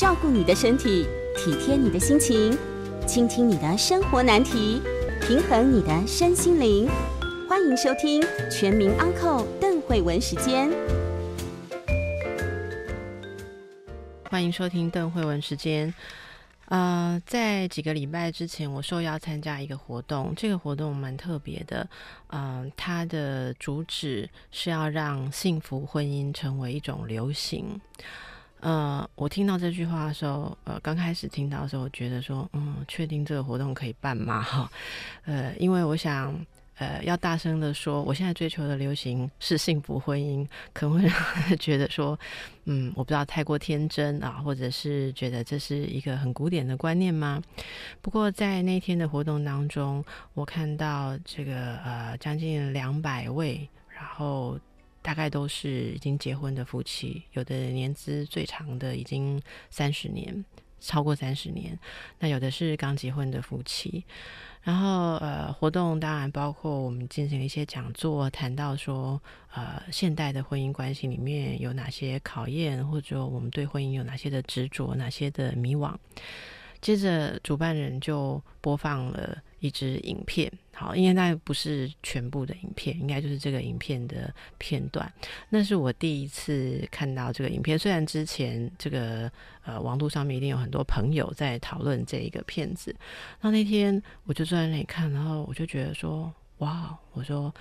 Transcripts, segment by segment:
照顾你的身体，体贴你的心情，倾听你的生活难题，平衡你的身心灵。欢迎收听《全民安扣邓慧文时间。欢迎收听邓慧文时间。呃，在几个礼拜之前，我受邀参加一个活动，这个活动蛮特别的。嗯，它的主旨是要让幸福婚姻成为一种流行。呃，我听到这句话的时候，呃，刚开始听到的时候，我觉得说，嗯，确定这个活动可以办吗？哈，呃，因为我想，呃，要大声的说，我现在追求的流行是幸福婚姻，可能让人觉得说，嗯，我不知道太过天真啊，或者是觉得这是一个很古典的观念吗？不过在那天的活动当中，我看到这个呃将近两百位，然后。大概都是已经结婚的夫妻，有的年资最长的已经三十年，超过三十年。那有的是刚结婚的夫妻，然后呃，活动当然包括我们进行一些讲座，谈到说呃，现代的婚姻关系里面有哪些考验，或者我们对婚姻有哪些的执着，哪些的迷惘。接着，主办人就播放了。一支影片，好，因为那不是全部的影片，应该就是这个影片的片段。那是我第一次看到这个影片，虽然之前这个呃网络上面一定有很多朋友在讨论这一个片子。那那天我就坐在那里看，然后我就觉得说，哇，我说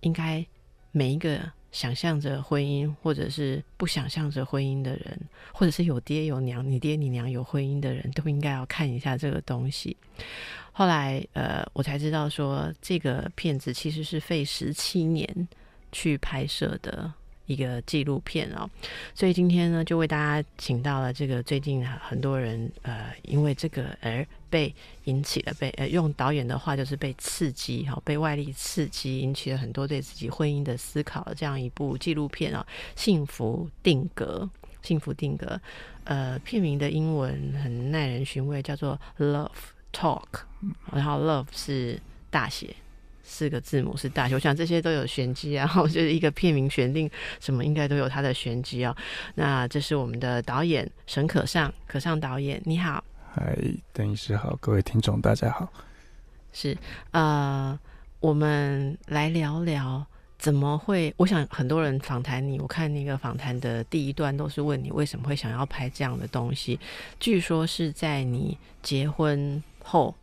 应该每一个想象着婚姻，或者是不想象着婚姻的人，或者是有爹有娘，你爹你娘有婚姻的人都应该要看一下这个东西。后来，呃，我才知道说这个片子其实是费十七年去拍摄的一个纪录片哦。所以今天呢，就为大家请到了这个最近很多人呃，因为这个而被引起了被呃，用导演的话就是被刺激哈，被外力刺激，引起了很多对自己婚姻的思考的这样一部纪录片啊，《幸福定格》，幸福定格，呃，片名的英文很耐人寻味，叫做《Love》。Talk，然后 Love 是大写，四个字母是大写。我想这些都有玄机啊。我觉得一个片名选定什么，应该都有它的玄机啊。那这是我们的导演沈可尚，可尚导演，你好。嗨，邓医师好，各位听众大家好。是，呃，我们来聊聊怎么会？我想很多人访谈你，我看那个访谈的第一段都是问你为什么会想要拍这样的东西。据说是在你结婚。后，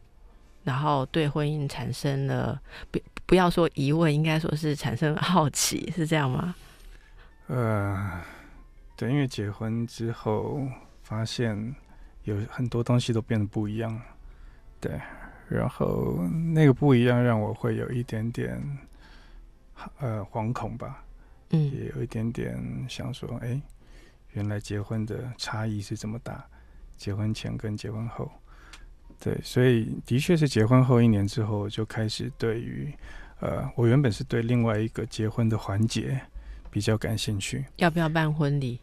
然后对婚姻产生了不不要说疑问，应该说是产生了好奇，是这样吗？呃，对，因为结婚之后发现有很多东西都变得不一样，对。然后那个不一样让我会有一点点呃惶恐吧，嗯，也有一点点想说，哎，原来结婚的差异是这么大，结婚前跟结婚后。对，所以的确是结婚后一年之后就开始对于，呃，我原本是对另外一个结婚的环节比较感兴趣，要不要办婚礼？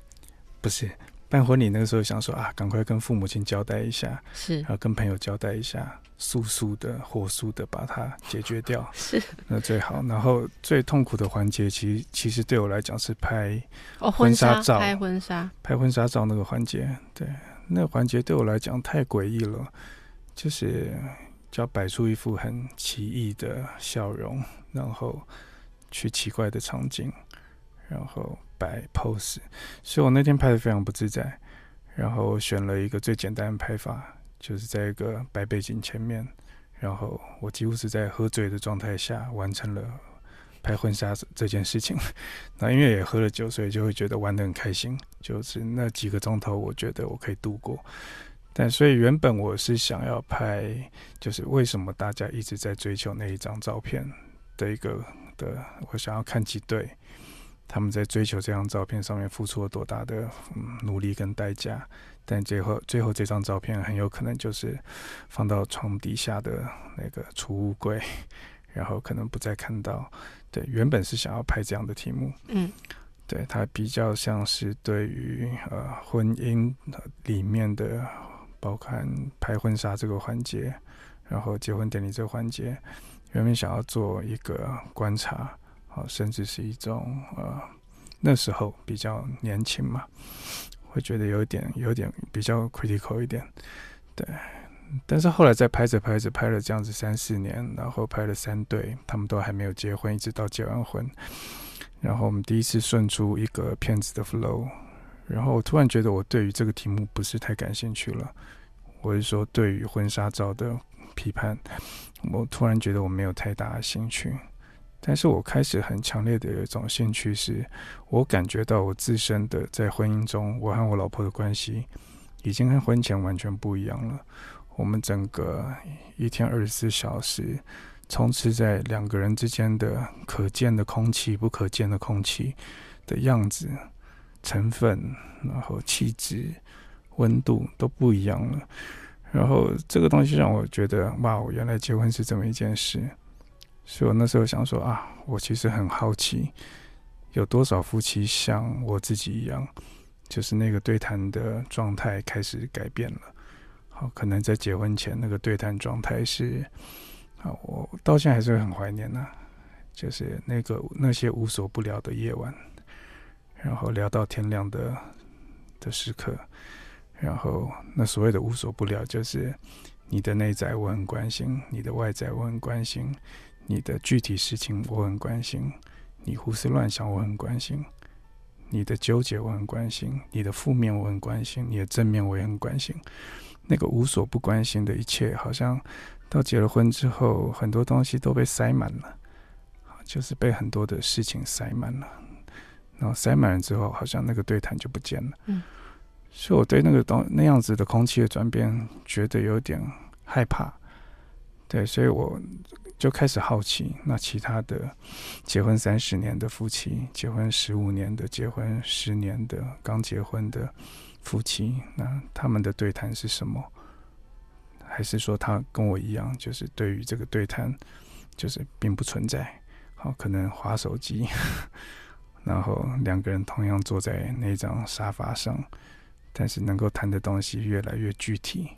不是办婚礼那个时候想说啊，赶快跟父母亲交代一下，是，然后跟朋友交代一下，速速的火速的把它解决掉，是，那最好。然后最痛苦的环节，其实其实对我来讲是拍婚纱照，拍婚纱，拍婚纱照那个环节，对，那个环节对我来讲太诡异了。就是要摆出一副很奇异的笑容，然后去奇怪的场景，然后摆 pose。所以我那天拍的非常不自在。然后选了一个最简单的拍法，就是在一个白背景前面。然后我几乎是在喝醉的状态下完成了拍婚纱这件事情。那因为也喝了酒，所以就会觉得玩得很开心。就是那几个钟头，我觉得我可以度过。但所以原本我是想要拍，就是为什么大家一直在追求那一张照片的一个的，我想要看几对，他们在追求这张照片上面付出了多大的努力跟代价，但最后最后这张照片很有可能就是放到床底下的那个储物柜，然后可能不再看到。对，原本是想要拍这样的题目，嗯，对，它比较像是对于呃婚姻里面的。包括拍婚纱这个环节，然后结婚典礼这个环节，原本想要做一个观察，啊，甚至是一种呃，那时候比较年轻嘛，会觉得有点有点比较 critical 一点，对。但是后来在拍着拍着，拍了这样子三四年，然后拍了三对，他们都还没有结婚，一直到结完婚，然后我们第一次顺出一个片子的 flow。然后我突然觉得，我对于这个题目不是太感兴趣了，我是说，对于婚纱照的批判，我突然觉得我没有太大的兴趣。但是我开始很强烈的有一种兴趣，是我感觉到我自身的在婚姻中，我和我老婆的关系，已经跟婚前完全不一样了。我们整个一天二十四小时，充斥在两个人之间的可见的空气、不可见的空气的样子。成分，然后气质、温度都不一样了。然后这个东西让我觉得，哇，我原来结婚是这么一件事。所以我那时候想说啊，我其实很好奇，有多少夫妻像我自己一样，就是那个对谈的状态开始改变了。好，可能在结婚前那个对谈状态是，啊，我到现在还是很怀念呢，就是那个那些无所不聊的夜晚。然后聊到天亮的的时刻，然后那所谓的无所不聊，就是你的内在我很关心，你的外在我很关心，你的具体事情我很关心，你胡思乱想我很关心，你的纠结我很关心，你的负面我很关心，你的正面我也很关心。那个无所不关心的一切，好像到结了婚之后，很多东西都被塞满了，就是被很多的事情塞满了。然后塞满了之后，好像那个对谈就不见了。嗯，所以我对那个东那样子的空气的转变，觉得有点害怕。对，所以我就开始好奇，那其他的结婚三十年的夫妻，结婚十五年的，结婚十年的，刚结婚的夫妻，那他们的对谈是什么？还是说他跟我一样，就是对于这个对谈，就是并不存在？好，可能划手机。然后两个人同样坐在那张沙发上，但是能够谈的东西越来越具体，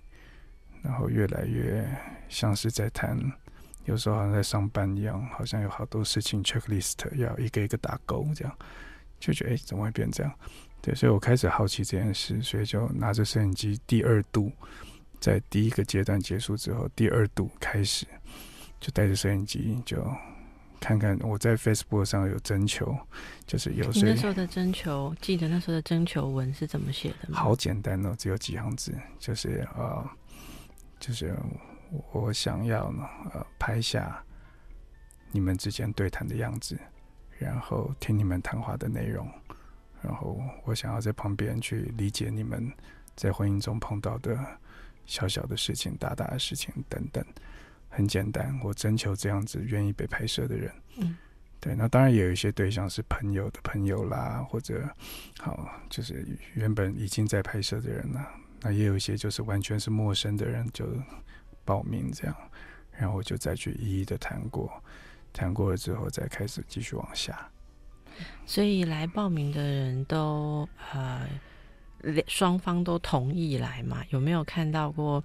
然后越来越像是在谈，有时候好像在上班一样，好像有好多事情 checklist 要一个一个打勾这样，就觉得哎怎么会变这样？对，所以我开始好奇这件事，所以就拿着摄影机第二度，在第一个阶段结束之后，第二度开始就带着摄影机就。看看我在 Facebook 上有征求，就是有谁那时候的征求，记得那时候的征求文是怎么写的吗？好简单哦，只有几行字，就是呃，就是我想要呢呃拍下你们之间对谈的样子，然后听你们谈话的内容，然后我想要在旁边去理解你们在婚姻中碰到的小小的事情、大大的事情等等。很简单，我征求这样子愿意被拍摄的人。嗯，对，那当然也有一些对象是朋友的朋友啦，或者好，就是原本已经在拍摄的人啦。那也有一些就是完全是陌生的人就报名这样，然后就再去一一的谈过，谈过了之后再开始继续往下。所以来报名的人都呃。双方都同意来嘛？有没有看到过，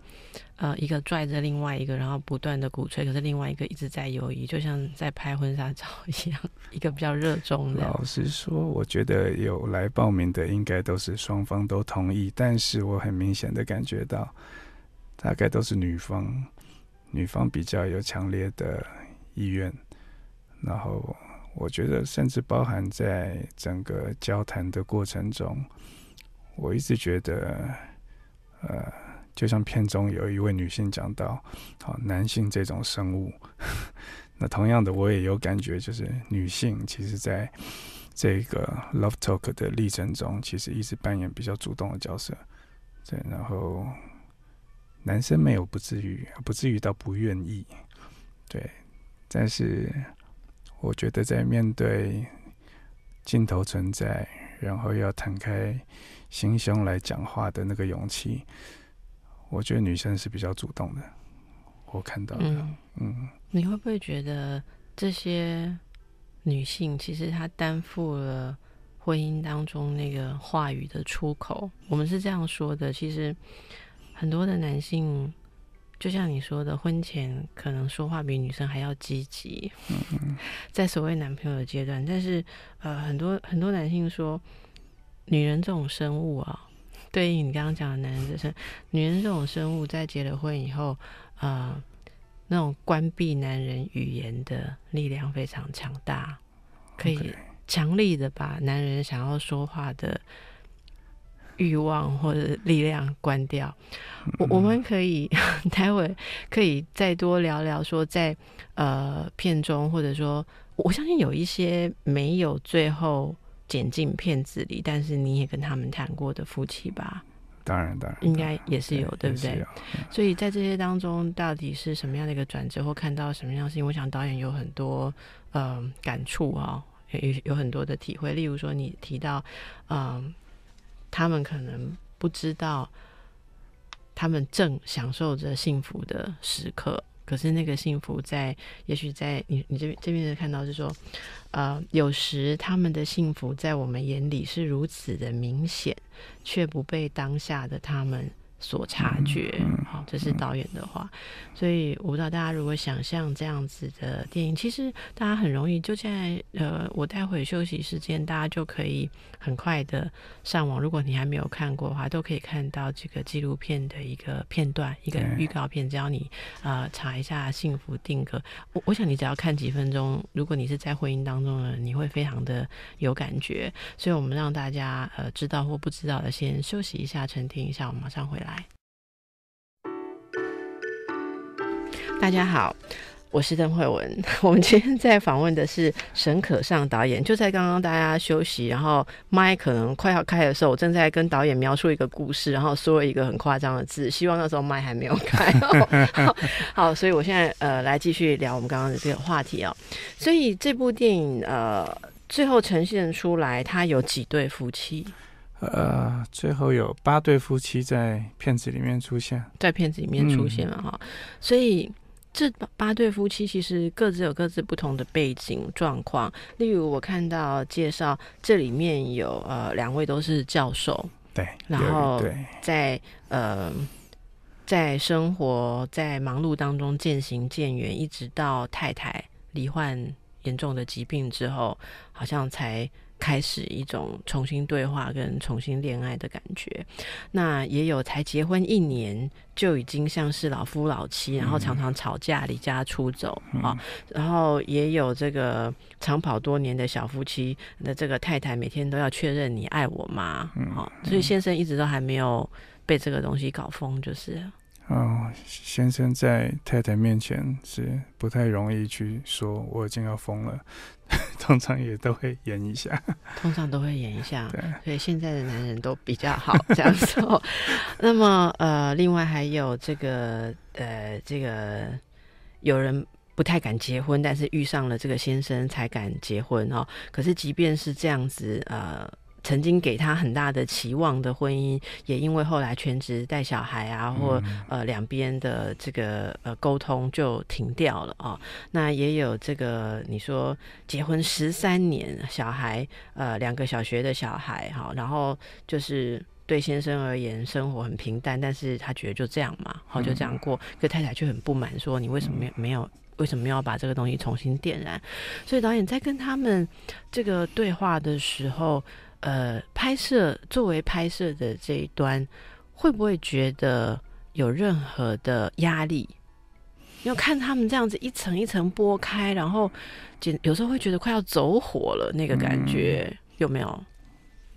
呃，一个拽着另外一个，然后不断的鼓吹，可是另外一个一直在犹豫，就像在拍婚纱照一样，一个比较热衷。老实说，我觉得有来报名的，应该都是双方都同意，但是我很明显的感觉到，大概都是女方，女方比较有强烈的意愿，然后我觉得甚至包含在整个交谈的过程中。我一直觉得，呃，就像片中有一位女性讲到，好，男性这种生物，那同样的我也有感觉，就是女性其实在这个 love talk 的历程中，其实一直扮演比较主动的角色，对，然后男生没有不至于，不至于到不愿意，对，但是我觉得在面对镜头存在。然后要坦开心胸来讲话的那个勇气，我觉得女生是比较主动的，我看到的。嗯，你会不会觉得这些女性其实她担负了婚姻当中那个话语的出口？我们是这样说的，其实很多的男性。就像你说的，婚前可能说话比女生还要积极，在所谓男朋友的阶段，但是呃，很多很多男性说，女人这种生物啊，对应你刚刚讲的男之身，女人这种生物在结了婚以后，呃，那种关闭男人语言的力量非常强大，可以强力的把男人想要说话的。欲望或者力量关掉，我我们可以 待会可以再多聊聊说在呃片中或者说我相信有一些没有最后剪进片子里，但是你也跟他们谈过的夫妻吧？当然，当然应该也是有对不对？所以在这些当中，到底是什么样的一个转折或看到什么样的事情？我想导演有很多嗯感触啊，有有很多的体会。例如说你提到嗯。他们可能不知道，他们正享受着幸福的时刻。可是那个幸福，在也许在你你这边这边的看到，是说，呃，有时他们的幸福在我们眼里是如此的明显，却不被当下的他们。所察觉，好，这是导演的话。所以，我不知道大家如果想象这样子的电影，其实大家很容易就在呃，我待会休息时间，大家就可以很快的上网。如果你还没有看过的话，都可以看到这个纪录片的一个片段，一个预告片。只要你呃查一下《幸福定格》，我我想你只要看几分钟，如果你是在婚姻当中呢，你会非常的有感觉。所以我们让大家呃知道或不知道的，先休息一下，沉听一下，我马上回来。大家好，我是邓慧文。我们今天在访问的是沈可尚导演。就在刚刚大家休息，然后麦可能快要开的时候，我正在跟导演描述一个故事，然后说一个很夸张的字，希望那时候麦还没有开。好，所以我现在呃来继续聊我们刚刚的这个话题啊。所以这部电影呃最后呈现出来，它有几对夫妻？呃，最后有八对夫妻在片子里面出现，在片子里面出现了哈。所以这八对夫妻其实各自有各自不同的背景状况。例如，我看到介绍这里面有呃两位都是教授，对，然后在呃在生活在忙碌当中渐行渐远，一直到太太罹患严重的疾病之后，好像才。开始一种重新对话跟重新恋爱的感觉，那也有才结婚一年就已经像是老夫老妻，然后常常吵架、离家出走啊。然后也有这个长跑多年的小夫妻，那这个太太每天都要确认你爱我吗？好，所以先生一直都还没有被这个东西搞疯，就是。哦，先生在太太面前是不太容易去说我已经要疯了。通常也都会演一下，通常都会演一下，对，所以现在的男人都比较好这样说。那么，呃，另外还有这个，呃，这个有人不太敢结婚，但是遇上了这个先生才敢结婚哦。可是，即便是这样子，呃。曾经给他很大的期望的婚姻，也因为后来全职带小孩啊，或呃两边的这个呃沟通就停掉了啊。那也有这个你说结婚十三年，小孩呃两个小学的小孩哈，然后就是对先生而言生活很平淡，但是他觉得就这样嘛，好就这样过。可太太却很不满，说你为什么没没有为什么要把这个东西重新点燃？所以导演在跟他们这个对话的时候。呃，拍摄作为拍摄的这一端，会不会觉得有任何的压力？要看他们这样子一层一层剥开，然后简有时候会觉得快要走火了那个感觉，有没有？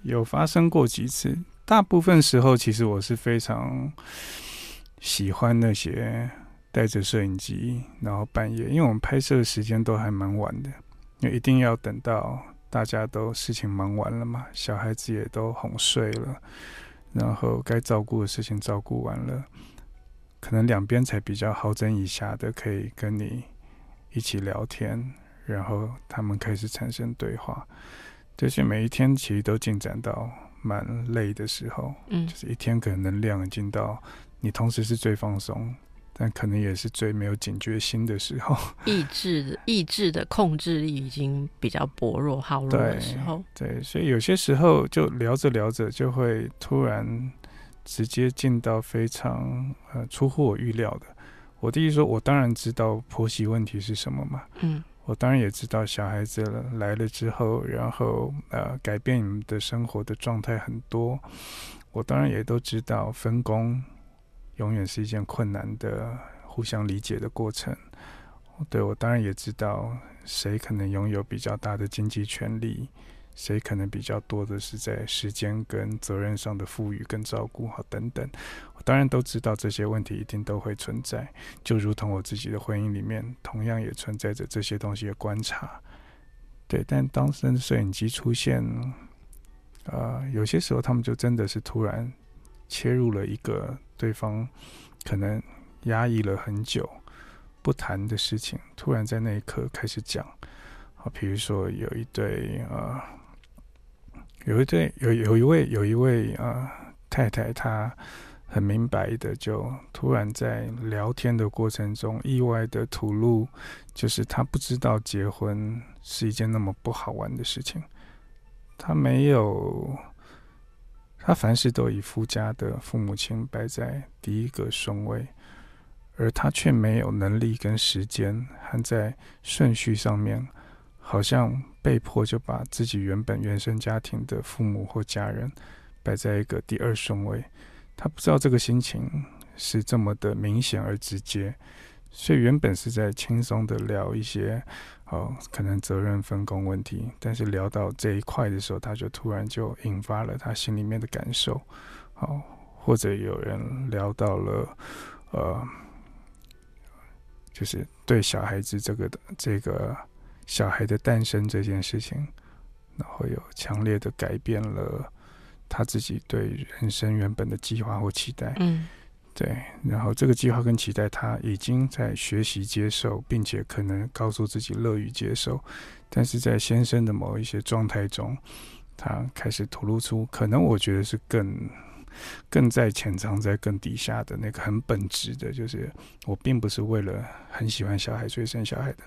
有发生过几次。大部分时候，其实我是非常喜欢那些带着摄影机，然后半夜，因为我们拍摄的时间都还蛮晚的，一定要等到。大家都事情忙完了嘛，小孩子也都哄睡了，然后该照顾的事情照顾完了，可能两边才比较好整以下的，可以跟你一起聊天，然后他们开始产生对话。就是每一天其实都进展到蛮累的时候，嗯，就是一天可能能量已经到，你同时是最放松。但可能也是最没有警觉心的时候，意志的意志的控制力已经比较薄弱耗弱的时候。对，所以有些时候就聊着聊着就会突然直接进到非常呃出乎我预料的。我第一说，我当然知道婆媳问题是什么嘛，嗯，我当然也知道小孩子来了之后，然后呃改变你们的生活的状态很多，我当然也都知道分工。永远是一件困难的、互相理解的过程。对我当然也知道，谁可能拥有比较大的经济权利，谁可能比较多的是在时间跟责任上的赋予跟照顾，好等等。我当然都知道这些问题一定都会存在，就如同我自己的婚姻里面，同样也存在着这些东西的观察。对，但当时摄影机出现，呃，有些时候他们就真的是突然。切入了一个对方可能压抑了很久不谈的事情，突然在那一刻开始讲。啊，比如说有一对啊，有一对有有一位有一位啊太太，她很明白的就突然在聊天的过程中意外的吐露，就是她不知道结婚是一件那么不好玩的事情，她没有。他凡事都以夫家的父母亲摆在第一个顺位，而他却没有能力跟时间，还在顺序上面，好像被迫就把自己原本原生家庭的父母或家人，摆在一个第二顺位。他不知道这个心情是这么的明显而直接，所以原本是在轻松的聊一些。哦，可能责任分工问题，但是聊到这一块的时候，他就突然就引发了他心里面的感受，好，或者有人聊到了，呃，就是对小孩子这个的这个小孩的诞生这件事情，然后有强烈的改变了他自己对人生原本的计划或期待。嗯。对，然后这个计划跟期待，他已经在学习接受，并且可能告诉自己乐于接受。但是在先生的某一些状态中，他开始吐露出，可能我觉得是更更在潜藏在更底下的那个很本质的，就是我并不是为了很喜欢小孩所以生小孩的，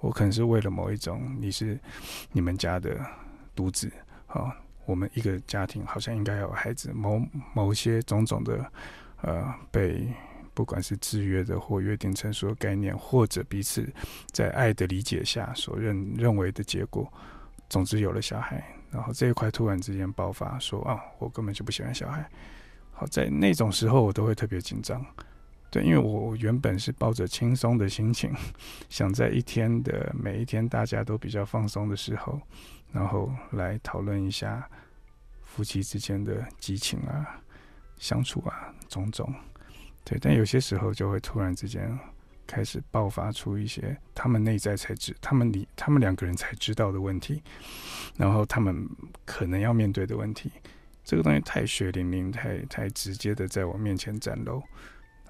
我可能是为了某一种你是你们家的独子好，我们一个家庭好像应该有孩子，某某些种种的。呃，被不管是制约的或约定成所有概念，或者彼此在爱的理解下所认认为的结果，总之有了小孩，然后这一块突然之间爆发说啊，我根本就不喜欢小孩。好在那种时候我都会特别紧张，对，因为我原本是抱着轻松的心情，想在一天的每一天大家都比较放松的时候，然后来讨论一下夫妻之间的激情啊。相处啊，种种，对，但有些时候就会突然之间开始爆发出一些他们内在才知，他们你他们两个人才知道的问题，然后他们可能要面对的问题，这个东西太血淋淋，太太直接的在我面前展露，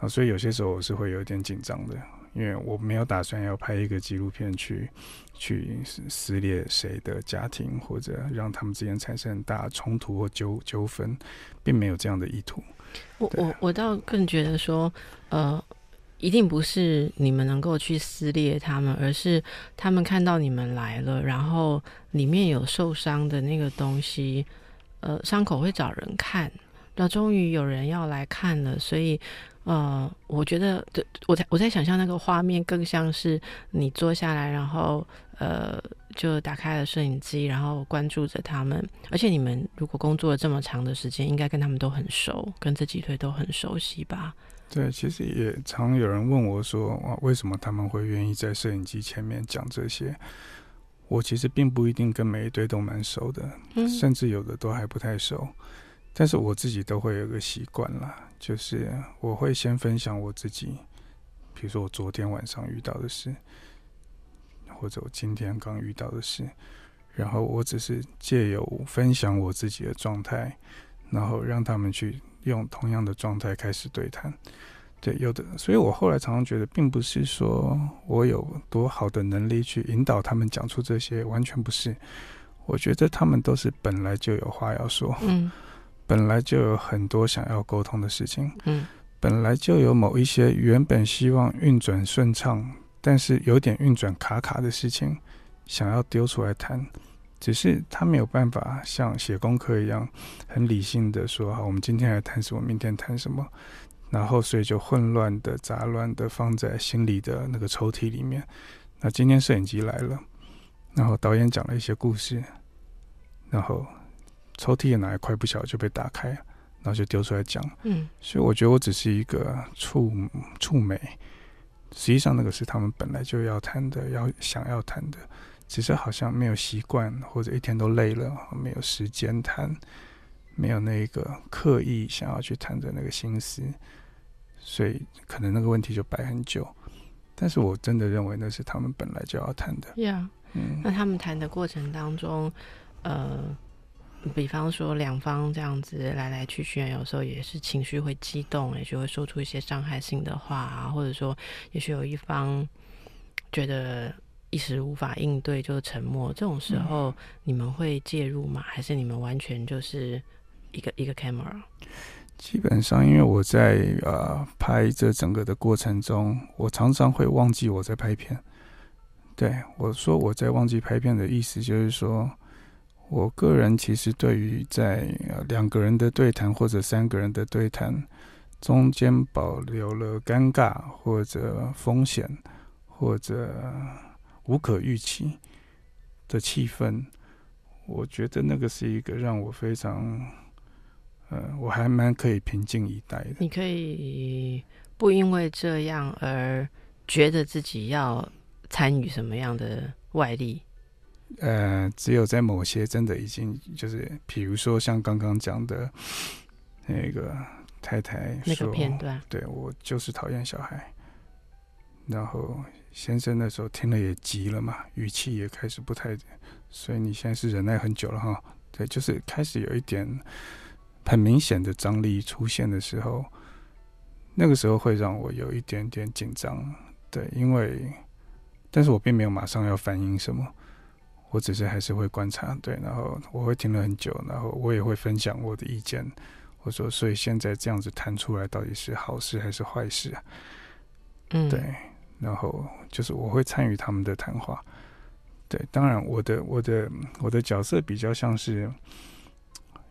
啊，所以有些时候我是会有点紧张的。因为我没有打算要拍一个纪录片去去撕裂谁的家庭，或者让他们之间产生很大冲突或纠纠纷，并没有这样的意图。我我我倒更觉得说，呃，一定不是你们能够去撕裂他们，而是他们看到你们来了，然后里面有受伤的那个东西，呃，伤口会找人看，那终于有人要来看了，所以。呃，我觉得，对我在，我在想象那个画面，更像是你坐下来，然后，呃，就打开了摄影机，然后关注着他们。而且你们如果工作了这么长的时间，应该跟他们都很熟，跟这几腿都很熟悉吧？对，其实也常有人问我说，哇，为什么他们会愿意在摄影机前面讲这些？我其实并不一定跟每一堆都蛮熟的，甚至有的都还不太熟。但是我自己都会有一个习惯啦，就是我会先分享我自己，比如说我昨天晚上遇到的事，或者我今天刚遇到的事，然后我只是借由分享我自己的状态，然后让他们去用同样的状态开始对谈。对，有的，所以我后来常常觉得，并不是说我有多好的能力去引导他们讲出这些，完全不是。我觉得他们都是本来就有话要说，嗯。本来就有很多想要沟通的事情，嗯，本来就有某一些原本希望运转顺畅，但是有点运转卡卡的事情，想要丢出来谈，只是他没有办法像写功课一样很理性的说好，我们今天来谈什么，明天谈什么，然后所以就混乱的杂乱的放在心里的那个抽屉里面。那今天摄影机来了，然后导演讲了一些故事，然后。抽屉的哪一块不小心就被打开然后就丢出来讲。嗯，所以我觉得我只是一个触触媒。实际上，那个是他们本来就要谈的，要想要谈的，只是好像没有习惯，或者一天都累了，没有时间谈，没有那个刻意想要去谈的那个心思，所以可能那个问题就摆很久。但是我真的认为那是他们本来就要谈的。Yeah，嗯，那他们谈的过程当中，呃。比方说，两方这样子来来去去，有时候也是情绪会激动，也许会说出一些伤害性的话啊，或者说，也许有一方觉得一时无法应对就沉默。这种时候，你们会介入吗？还是你们完全就是一个一个 camera？基本上，因为我在呃拍这整个的过程中，我常常会忘记我在拍片。对我说我在忘记拍片的意思，就是说。我个人其实对于在呃两个人的对谈或者三个人的对谈中间保留了尴尬或者风险或者无可预期的气氛，我觉得那个是一个让我非常呃我还蛮可以平静以待的。你可以不因为这样而觉得自己要参与什么样的外力。呃，只有在某些真的已经就是，比如说像刚刚讲的，那个太太那个片段，对我就是讨厌小孩。然后先生那时候听了也急了嘛，语气也开始不太，所以你现在是忍耐很久了哈。对，就是开始有一点很明显的张力出现的时候，那个时候会让我有一点点紧张，对，因为但是我并没有马上要反应什么。我只是还是会观察，对，然后我会听了很久，然后我也会分享我的意见。我说，所以现在这样子弹出来，到底是好事还是坏事啊？嗯，对，然后就是我会参与他们的谈话。对，当然，我的我的我的角色比较像是，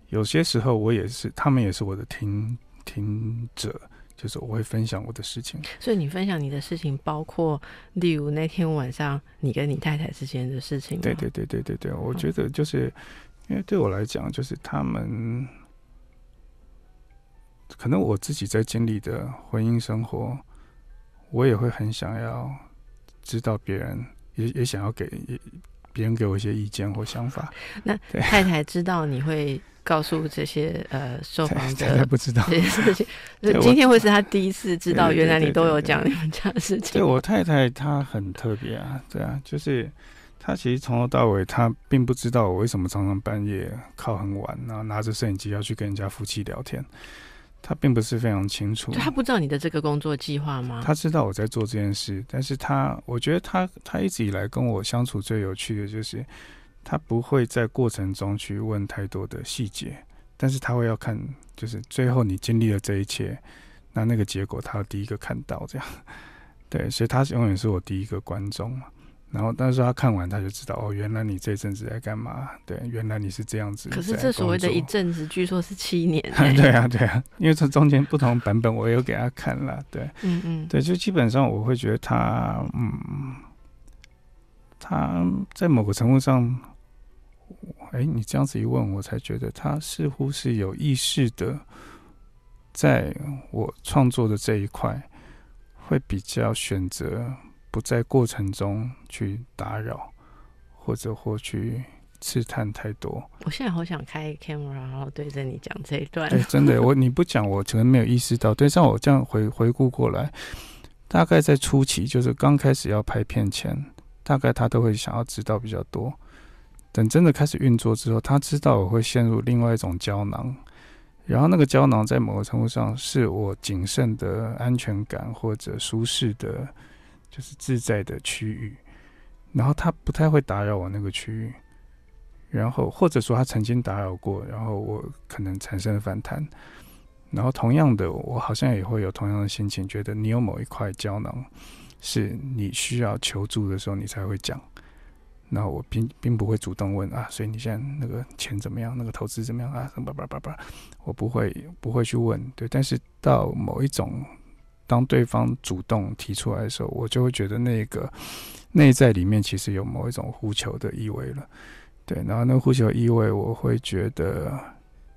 有些时候我也是，他们也是我的听听者。就是我会分享我的事情，所以你分享你的事情，包括例如那天晚上你跟你太太之间的事情。对对对对对对，我觉得就是因为对我来讲，就是他们可能我自己在经历的婚姻生活，我也会很想要知道别人，也也想要给别人给我一些意见或想法。那太太知道你会。告诉这些呃，受访 者不知道这些事情。今天会是他第一次知道，原来你都有讲们家的事情。对我太太，她很特别啊，对啊，就是她其实从头到尾，她并不知道我为什么常常半夜靠很晚，然后拿着摄影机要去跟人家夫妻聊天。他并不是非常清楚，他不知道你的这个工作计划吗？他知道我在做这件事，但是他，我觉得他，他一直以来跟我相处最有趣的就是。他不会在过程中去问太多的细节，但是他会要看，就是最后你经历了这一切，那那个结果，他第一个看到这样，对，所以他是永远是我第一个观众嘛。然后，但是他看完他就知道，哦，原来你这一阵子在干嘛？对，原来你是这样子。可是这所谓的一阵子，据说是七年。对啊，对啊，因为这中间不同版本，我有给他看了。对，嗯嗯，对，就基本上我会觉得他，嗯，他在某个程度上。哎，你这样子一问，我才觉得他似乎是有意识的，在我创作的这一块，会比较选择不在过程中去打扰，或者或去试探太多。我现在好想开 camera，然后对着你讲这一段。对，真的，我你不讲，我可能没有意识到。对，像我这样回回顾过来，大概在初期，就是刚开始要拍片前，大概他都会想要知道比较多。等真的开始运作之后，他知道我会陷入另外一种胶囊，然后那个胶囊在某个程度上是我谨慎的安全感或者舒适的，就是自在的区域，然后他不太会打扰我那个区域，然后或者说他曾经打扰过，然后我可能产生反弹，然后同样的，我好像也会有同样的心情，觉得你有某一块胶囊是你需要求助的时候，你才会讲。那我并并不会主动问啊，所以你现在那个钱怎么样？那个投资怎么样啊？叭叭叭叭，我不会不会去问。对，但是到某一种，当对方主动提出来的时候，我就会觉得那个内在里面其实有某一种呼求的意味了。对，然后那个呼求意味，我会觉得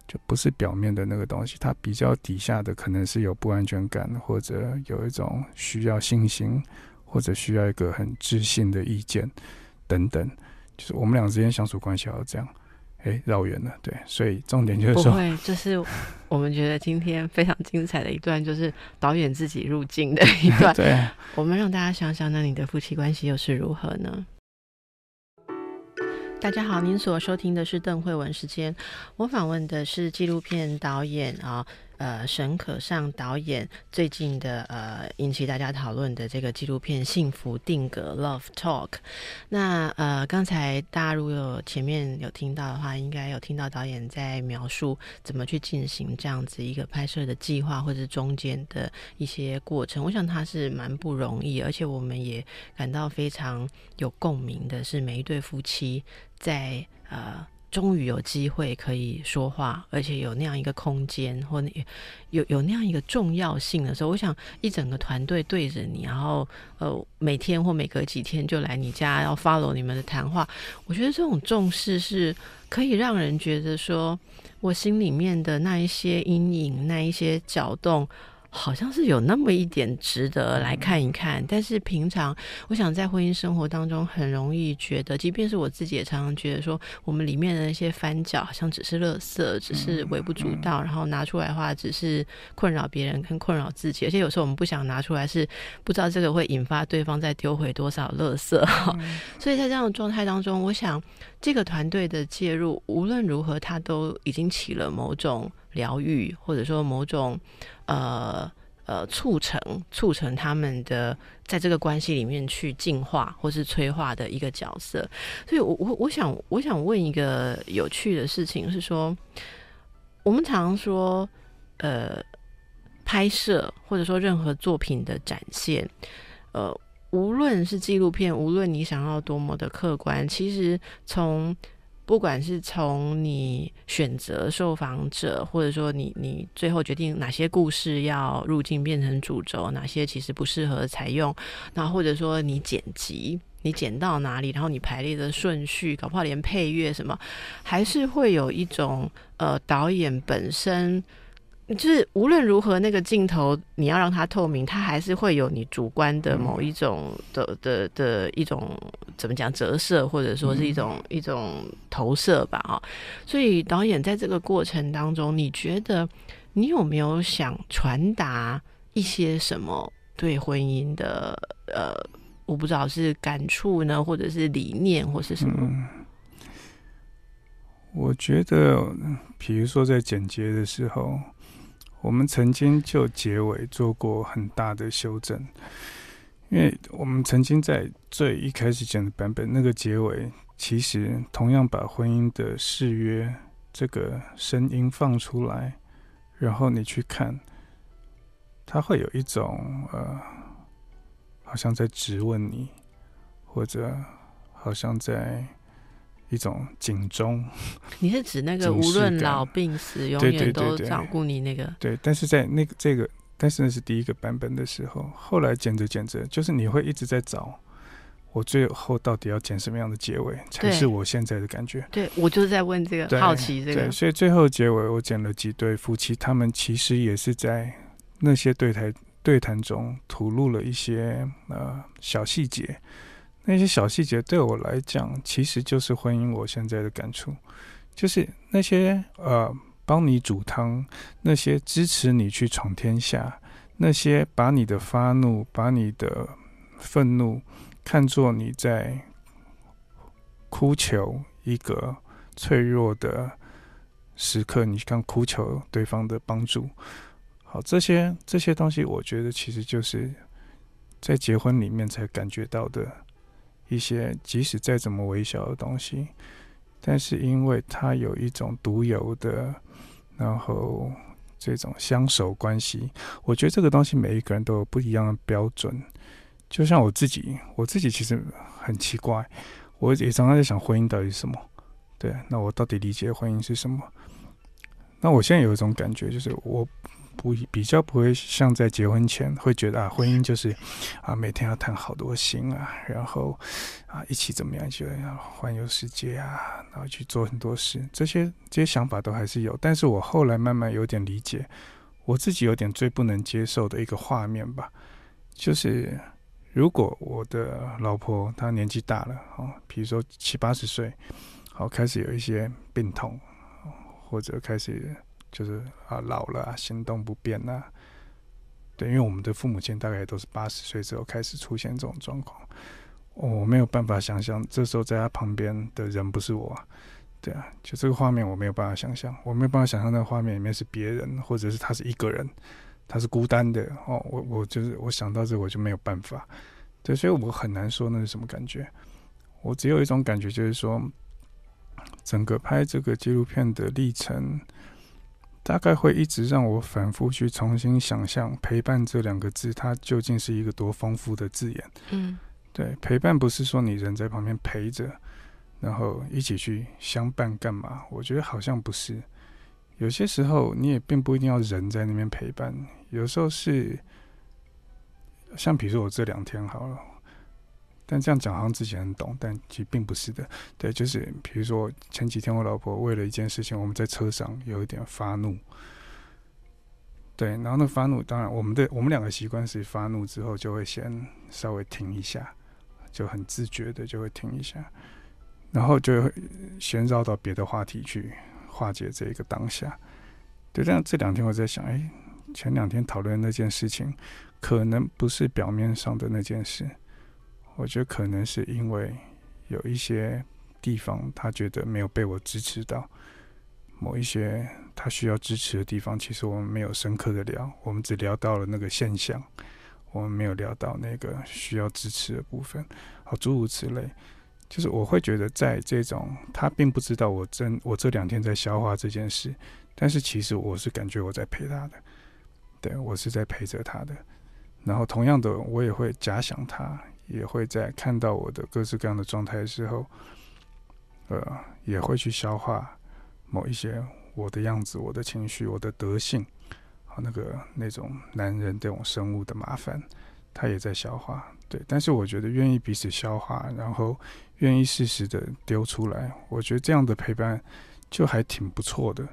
就不是表面的那个东西，它比较底下的可能是有不安全感，或者有一种需要信心，或者需要一个很自信的意见。等等，就是我们俩之间相处关系要这样，哎，绕远了，对，所以重点就是说，不会，这是我们觉得今天非常精彩的一段，就是导演自己入境的一段，对，我们让大家想想，那你的夫妻关系又是如何呢？大家好，您所收听的是邓慧文时间，我访问的是纪录片导演啊。呃，沈可尚导演最近的呃引起大家讨论的这个纪录片《幸福定格》Love Talk，那呃刚才大家如果有前面有听到的话，应该有听到导演在描述怎么去进行这样子一个拍摄的计划，或者是中间的一些过程。我想他是蛮不容易，而且我们也感到非常有共鸣的，是每一对夫妻在呃。终于有机会可以说话，而且有那样一个空间，或有有那样一个重要性的时候，我想一整个团队对着你，然后呃每天或每隔几天就来你家要 follow 你们的谈话，我觉得这种重视是可以让人觉得说，我心里面的那一些阴影，那一些搅动。好像是有那么一点值得来看一看，但是平常，我想在婚姻生活当中很容易觉得，即便是我自己也常常觉得说，我们里面的那些翻角好像只是乐色，只是微不足道，然后拿出来的话只是困扰别人跟困扰自己，而且有时候我们不想拿出来是不知道这个会引发对方再丢回多少乐色。所以在这样的状态当中，我想这个团队的介入无论如何，它都已经起了某种。疗愈，或者说某种呃呃促成、促成他们的在这个关系里面去进化或是催化的一个角色，所以，我我我想我想问一个有趣的事情是说，我们常说呃拍摄或者说任何作品的展现，呃，无论是纪录片，无论你想要多么的客观，其实从。不管是从你选择受访者，或者说你你最后决定哪些故事要入境变成主轴，哪些其实不适合采用，那或者说你剪辑，你剪到哪里，然后你排列的顺序，搞不好连配乐什么，还是会有一种呃导演本身。就是无论如何，那个镜头你要让它透明，它还是会有你主观的某一种的的的一种怎么讲折射，或者说是一种一种投射吧，哈。所以导演在这个过程当中，你觉得你有没有想传达一些什么对婚姻的呃，我不知道是感触呢，或者是理念，或是什么？我觉得，比如说在剪接的时候。我们曾经就结尾做过很大的修正，因为我们曾经在最一开始讲的版本，那个结尾其实同样把婚姻的誓约这个声音放出来，然后你去看，它会有一种呃，好像在质问你，或者好像在。一种警钟，你是指那个无论老病死，永远都照顾你那个？对，但是在那个这个，但是那是第一个版本的时候，后来剪着剪着，就是你会一直在找，我最后到底要剪什么样的结尾才是我现在的感觉？对我就是在问这个，好奇这个，所以最后结尾我剪了几对夫妻，他们其实也是在那些对台对谈中吐露了一些呃小细节。那些小细节对我来讲，其实就是婚姻我现在的感触，就是那些呃，帮你煮汤，那些支持你去闯天下，那些把你的发怒、把你的愤怒看作你在哭求一个脆弱的时刻，你刚哭求对方的帮助。好，这些这些东西，我觉得其实就是在结婚里面才感觉到的。一些即使再怎么微小的东西，但是因为它有一种独有的，然后这种相守关系，我觉得这个东西每一个人都有不一样的标准。就像我自己，我自己其实很奇怪，我也常常在想婚姻到底是什么？对，那我到底理解婚姻是什么？那我现在有一种感觉，就是我。不比较不会像在结婚前会觉得啊，婚姻就是啊，每天要谈好多心啊，然后啊，一起怎么样，一起环游世界啊，然后去做很多事，这些这些想法都还是有。但是我后来慢慢有点理解，我自己有点最不能接受的一个画面吧，就是如果我的老婆她年纪大了，哦，比如说七八十岁，好开始有一些病痛，或者开始。就是啊，老了行动不便呐，对，因为我们的父母亲大概都是八十岁之后开始出现这种状况。我没有办法想象，这时候在他旁边的人不是我，对啊，就这个画面我没有办法想象，我没有办法想象那个画面里面是别人，或者是他是一个人，他是孤单的哦。我我就是我想到这我就没有办法，对，所以我很难说那是什么感觉。我只有一种感觉，就是说整个拍这个纪录片的历程。大概会一直让我反复去重新想象“陪伴”这两个字，它究竟是一个多丰富的字眼。嗯，对，陪伴不是说你人在旁边陪着，然后一起去相伴干嘛？我觉得好像不是。有些时候你也并不一定要人在那边陪伴，有时候是像比如说我这两天好了。但这样讲好像自己很懂，但其实并不是的。对，就是比如说前几天我老婆为了一件事情，我们在车上有一点发怒。对，然后那发怒，当然我们的我们两个习惯是发怒之后就会先稍微停一下，就很自觉的就会停一下，然后就先绕到别的话题去化解这一个当下。就这样，这两天我在想，哎，前两天讨论那件事情，可能不是表面上的那件事。我觉得可能是因为有一些地方，他觉得没有被我支持到，某一些他需要支持的地方，其实我们没有深刻的聊，我们只聊到了那个现象，我们没有聊到那个需要支持的部分，好，诸如此类，就是我会觉得在这种他并不知道我真我这两天在消化这件事，但是其实我是感觉我在陪他的，对我是在陪着他的，然后同样的我也会假想他。也会在看到我的各式各样的状态时候，呃，也会去消化某一些我的样子、我的情绪、我的德性，和那个那种男人这种生物的麻烦，他也在消化。对，但是我觉得愿意彼此消化，然后愿意适时的丢出来，我觉得这样的陪伴就还挺不错的。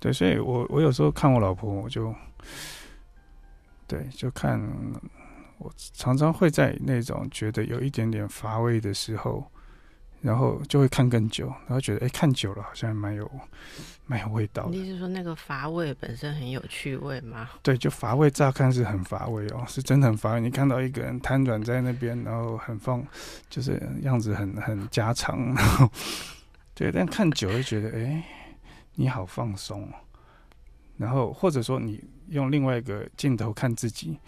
对，所以我我有时候看我老婆，我就，对，就看。我常常会在那种觉得有一点点乏味的时候，然后就会看更久，然后觉得哎，看久了好像还蛮有 蛮有味道。你是说那个乏味本身很有趣味吗？对，就乏味，乍看是很乏味哦，是真的很乏味。你看到一个人瘫软在那边，然后很放，就是样子很很家常。然 后对，但看久就觉得哎，你好放松。然后或者说你用另外一个镜头看自己。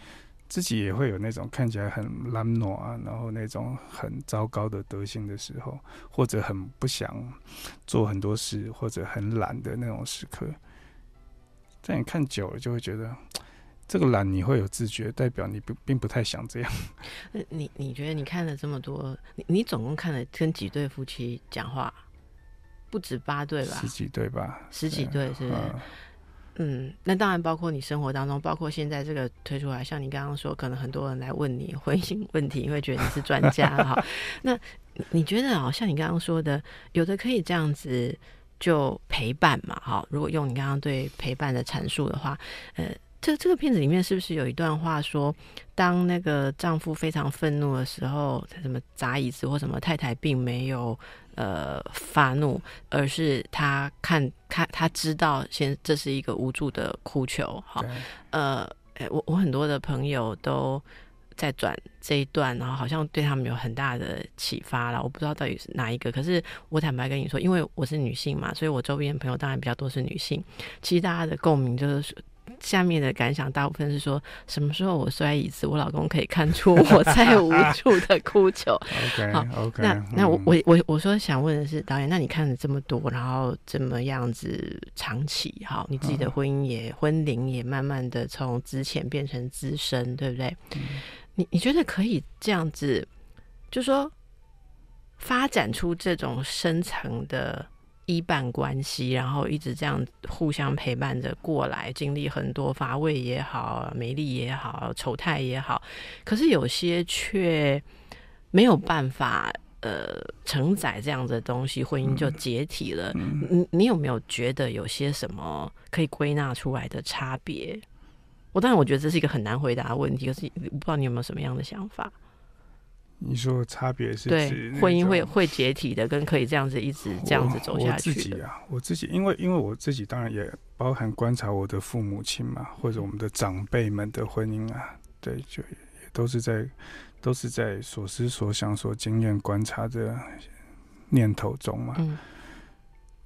自己也会有那种看起来很懒惰啊，然后那种很糟糕的德行的时候，或者很不想做很多事，或者很懒的那种时刻。但你看久了，就会觉得这个懒你会有自觉，代表你不并不太想这样。你你觉得你看了这么多，你你总共看了跟几对夫妻讲话？不止八对吧？十几对吧？十几对是不是？嗯，那当然包括你生活当中，包括现在这个推出来，像你刚刚说，可能很多人来问你婚姻问题，因为觉得你是专家哈。那你觉得，好像你刚刚说的，有的可以这样子就陪伴嘛，哈。如果用你刚刚对陪伴的阐述的话，呃，这这个片子里面是不是有一段话说，当那个丈夫非常愤怒的时候，什么砸椅子或什么，太太并没有。呃，发怒，而是他看，看他知道，先这是一个无助的哭求，哈，呃，我我很多的朋友都在转这一段，然后好像对他们有很大的启发了，我不知道到底是哪一个，可是我坦白跟你说，因为我是女性嘛，所以我周边朋友当然比较多是女性，其实大家的共鸣就是。下面的感想大部分是说，什么时候我摔椅子，我老公可以看出我在无助的哭求。OK，OK。那那我我我我说想问的是导演，那你看了这么多，然后这么样子长期哈，你自己的婚姻也婚龄也慢慢的从之前变成资深，对不对？你你觉得可以这样子，就说发展出这种深层的。一半关系，然后一直这样互相陪伴着过来，经历很多乏味也好，美丽也好，丑态也好。可是有些却没有办法呃承载这样的东西，婚姻就解体了。你你有没有觉得有些什么可以归纳出来的差别？我当然我觉得这是一个很难回答的问题，可是我不知道你有没有什么样的想法。你说差别是婚姻会会解体的，跟可以这样子一直这样子走下去。我自己啊，我自己，因为因为我自己当然也包含观察我的父母亲嘛，或者我们的长辈们的婚姻啊，对，就也都是在都是在所思所想所经验观察的念头中嘛。嗯，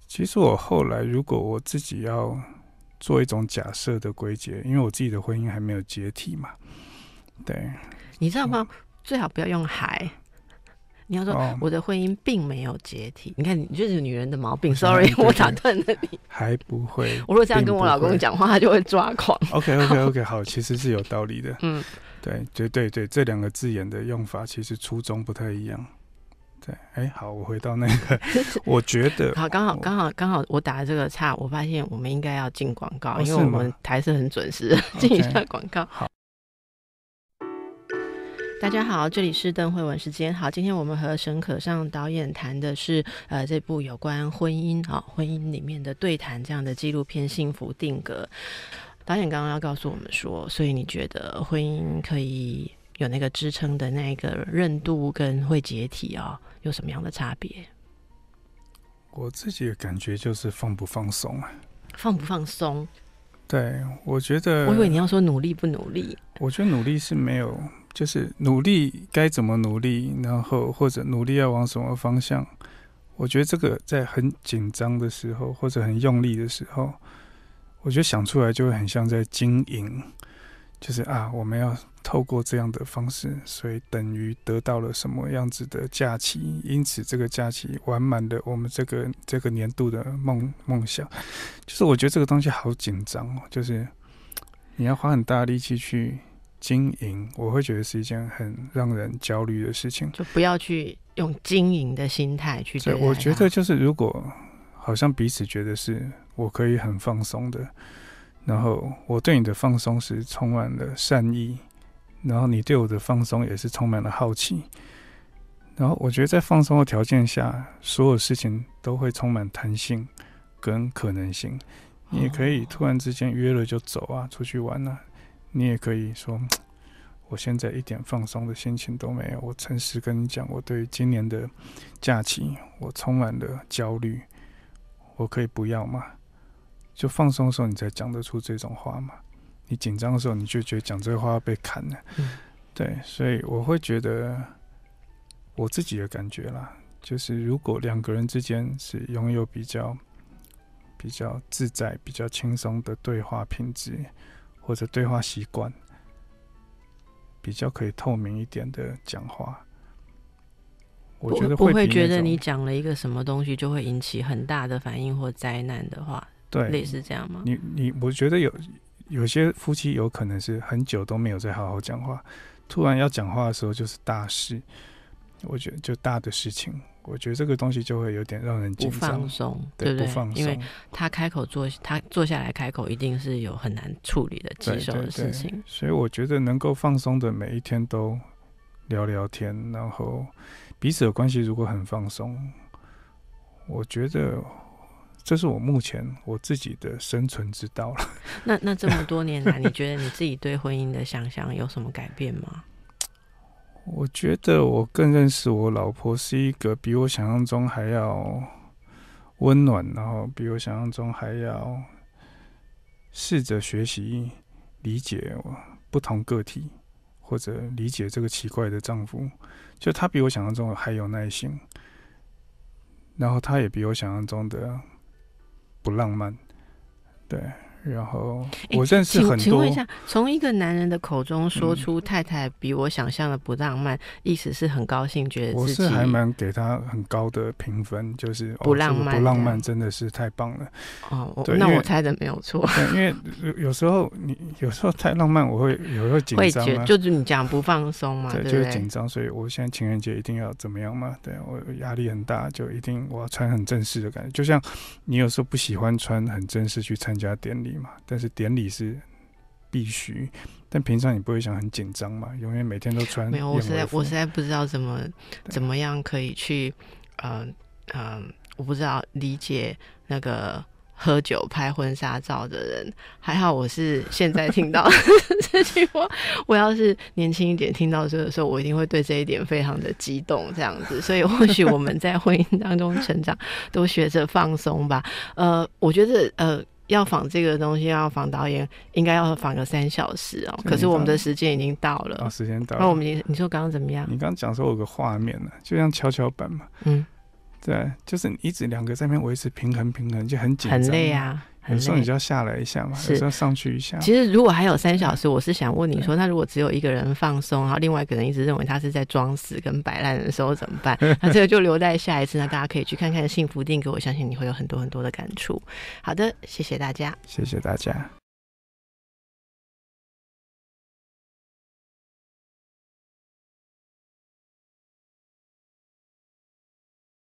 其实我后来如果我自己要做一种假设的归结，因为我自己的婚姻还没有解体嘛，对，你知道吗？最好不要用“还”，你要说我的婚姻并没有解体。你看，你就是女人的毛病。Sorry，我打断了你。还不会。我如果这样跟我老公讲话，他就会抓狂。OK，OK，OK，好，其实是有道理的。嗯，对，对，对，对，这两个字眼的用法其实初衷不太一样。对，哎，好，我回到那个，我觉得，好，刚好，刚好，刚好，我打这个岔，我发现我们应该要进广告，因为我们台是很准时，进一下广告。好。大家好，这里是邓慧文时间。好，今天我们和沈可尚导演谈的是，呃，这部有关婚姻啊，婚姻里面的对谈这样的纪录片《幸福定格》。导演刚刚要告诉我们说，所以你觉得婚姻可以有那个支撑的那一个韧度，跟会解体啊，有什么样的差别？我自己的感觉就是放不放松啊。放不放松？对，我觉得。我以为你要说努力不努力。我觉得努力是没有。就是努力该怎么努力，然后或者努力要往什么方向？我觉得这个在很紧张的时候，或者很用力的时候，我觉得想出来就会很像在经营。就是啊，我们要透过这样的方式，所以等于得到了什么样子的假期？因此，这个假期完满的，我们这个这个年度的梦梦想，就是我觉得这个东西好紧张哦，就是你要花很大力气去。经营，我会觉得是一件很让人焦虑的事情。就不要去用经营的心态去做，我觉得就是，如果好像彼此觉得是我可以很放松的，然后我对你的放松是充满了善意，然后你对我的放松也是充满了好奇，然后我觉得在放松的条件下，所有事情都会充满弹性跟可能性。你也可以突然之间约了就走啊，出去玩啊。你也可以说，我现在一点放松的心情都没有。我诚实跟你讲，我对今年的假期我充满了焦虑。我可以不要吗？就放松的时候，你才讲得出这种话吗？你紧张的时候，你就觉得讲这话被砍了。对，所以我会觉得我自己的感觉啦，就是如果两个人之间是拥有比较比较自在、比较轻松的对话品质。或者对话习惯比较可以透明一点的讲话，我觉得不会觉得你讲了一个什么东西就会引起很大的反应或灾难的话，对，类似这样吗？你你，我觉得有有些夫妻有可能是很久都没有在好好讲话，突然要讲话的时候就是大事。我觉得就大的事情，我觉得这个东西就会有点让人紧张，不放松，对不对？因为他开口做，他坐下来开口，一定是有很难处理的棘手的事情。所以我觉得能够放松的每一天都聊聊天，然后彼此的关系如果很放松，我觉得这是我目前我自己的生存之道了。那那这么多年来，你 觉得你自己对婚姻的想象有什么改变吗？我觉得我更认识我老婆是一个比我想象中还要温暖，然后比我想象中还要试着学习理解我不同个体，或者理解这个奇怪的丈夫，就她比我想象中还有耐心，然后她也比我想象中的不浪漫，对。然后我认识很多。请问一下，从一个男人的口中说出太太比我想象的不浪漫，意思是很高兴，觉得自己还蛮给他很高的评分，就是不浪漫，不浪漫真的是太棒了。哦，那我猜的没有错。因为有时候你有时候太浪漫，我会有时候紧张啊。会觉就是你讲不放松嘛，对不对？就是紧张，所以我现在情人节一定要怎么样嘛？对我压力很大，就一定我要穿很正式的感觉，就像你有时候不喜欢穿很正式去参加典礼。嘛，但是典礼是必须，但平常你不会想很紧张嘛，因为每天都穿。没有，我实在我实在不知道怎么怎么样可以去，呃呃，我不知道理解那个喝酒拍婚纱照的人。还好我是现在听到 这句话，我要是年轻一点听到这个时候，我一定会对这一点非常的激动，这样子。所以或许我们在婚姻当中成长，都学着放松吧。呃，我觉得呃。要仿这个东西，要仿导演，应该要仿个三小时哦。可是我们的时间已经到了，时间到。那我们，你说刚刚怎么样？你刚刚讲说有个画面呢，就像跷跷板嘛。嗯，对，就是你一直两个在那边维持平衡，平衡就很紧，很累啊。有时候你要下来一下嘛，有时候上去一下。其实如果还有三小时，我是想问你说，那如果只有一个人放松，然后另外一个人一直认为他是在装死跟摆烂的时候怎么办？那这个就留在下一次，那大家可以去看看《幸福定格》，我相信你会有很多很多的感触。好的，谢谢大家，谢谢大家。